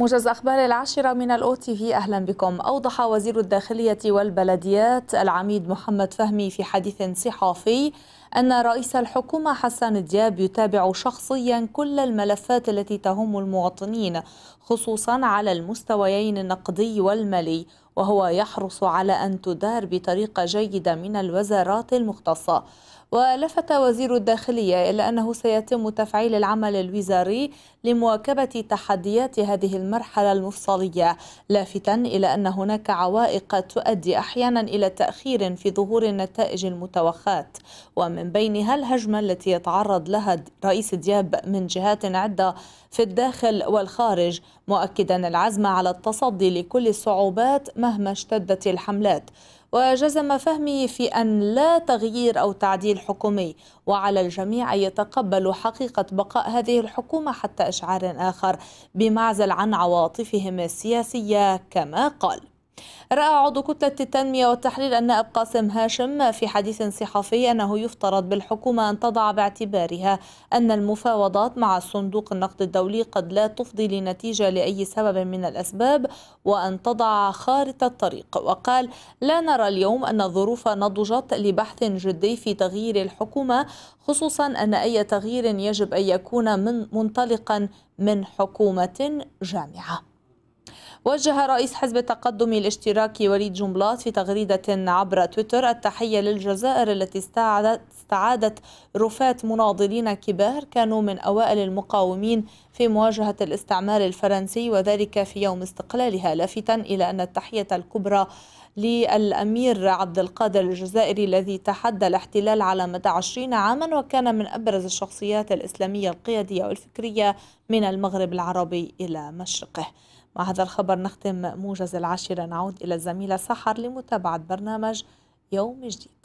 موجز أخبار العاشرة من الأو تي في أهلا بكم أوضح وزير الداخلية والبلديات العميد محمد فهمي في حديث صحافي أن رئيس الحكومة حسان دياب يتابع شخصيا كل الملفات التي تهم المواطنين خصوصا على المستويين النقدي والمالي وهو يحرص على أن تدار بطريقة جيدة من الوزارات المختصة ولفت وزير الداخلية إلى أنه سيتم تفعيل العمل الوزاري لمواكبة تحديات هذه المرحلة المفصلية لافتا إلى أن هناك عوائق تؤدي أحيانا إلى تأخير في ظهور النتائج المتوخاة ومن بينها الهجمة التي يتعرض لها رئيس دياب من جهات عدة في الداخل والخارج مؤكدا العزم على التصدي لكل الصعوبات مهما اشتدت الحملات وجزم فهمي في أن لا تغيير أو تعديل حكومي وعلى الجميع أن يتقبلوا حقيقة بقاء هذه الحكومة حتى إشعار آخر بمعزل عن عواطفهم السياسية كما قال رأى عضو كتلة التنمية والتحرير النائب قاسم هاشم في حديث صحفي أنه يفترض بالحكومة أن تضع باعتبارها أن المفاوضات مع صندوق النقد الدولي قد لا تفضي لنتيجة لأي سبب من الأسباب وأن تضع خارطة الطريق وقال لا نرى اليوم أن الظروف نضجت لبحث جدي في تغيير الحكومة خصوصا أن أي تغيير يجب أن يكون من منطلقا من حكومة جامعة وجه رئيس حزب التقدم الاشتراكي وليد جنبلاط في تغريدة عبر تويتر التحية للجزائر التي استعادت, استعادت رفاة مناضلين كبار كانوا من أوائل المقاومين في مواجهة الاستعمار الفرنسي وذلك في يوم استقلالها لافتا إلى أن التحية الكبرى للأمير عبد القادر الجزائري الذي تحدى الاحتلال على مدى عشرين عاما وكان من أبرز الشخصيات الإسلامية القيادية والفكرية من المغرب العربي إلى مشرقه مع هذا الخبر نختم موجز العاشرة نعود إلى الزميلة سحر لمتابعة برنامج يوم جديد